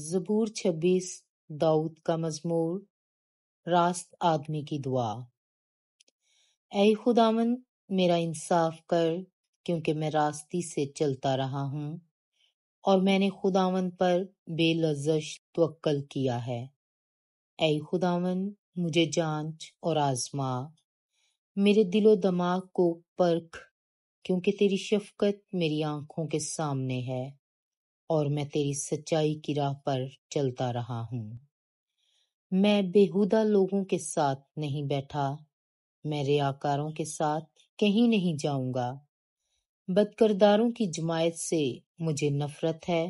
जबूर छब्बीस दाऊद का मजमूर रास्त आदमी की दुआ ए खुदामन मेरा इंसाफ कर क्योंकि मैं रास्ती से चलता रहा हूँ और मैंने खुदावन पर बेलजश तवक्ल किया है ए खुदावन मुझे जांच और आजमा मेरे दिलो दमाग को परख क्योंकि तेरी शफकत मेरी आंखों के सामने है और मैं तेरी सच्चाई की राह पर चलता रहा हूँ मैं बेहुदा लोगों के साथ नहीं बैठा मैं रियाकारों के साथ कहीं नहीं जाऊंगा बदकरदारों की जमायत से मुझे नफरत है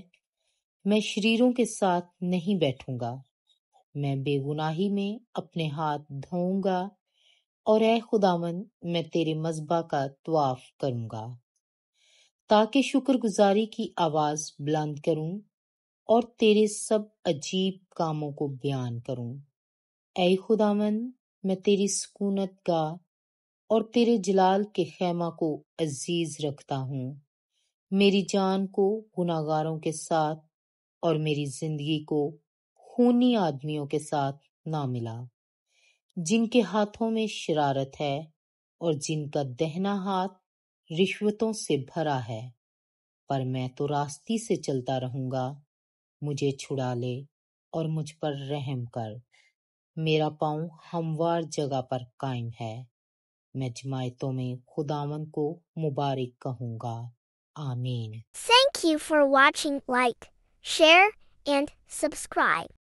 मैं शरीरों के साथ नहीं बैठूंगा मैं बेगुनाही में अपने हाथ धोऊंगा और ए खुदावन मैं तेरे मजबा का तवाफ करूंगा ताकि शुक्रगुजारी की आवाज बुलंद करूं और तेरे सब अजीब कामों को बयान करूं ऐ खुदावन मैं तेरी सुकूनत का और तेरे जलाल के खैमा को अजीज रखता हूँ मेरी जान को गुनागारों के साथ और मेरी जिंदगी को खूनी आदमियों के साथ ना मिला जिनके हाथों में शरारत है और जिनका दहना हाथ रिश्वतों से भरा है पर मैं तो रास्ती से चलता रहूंगा मुझे छुड़ा ले और मुझ पर रहम कर मेरा पाँव हमवार जगह पर कायम है मैं जमायतों में खुदावन को मुबारक कहूंगा आमीन thank you for watching like share and subscribe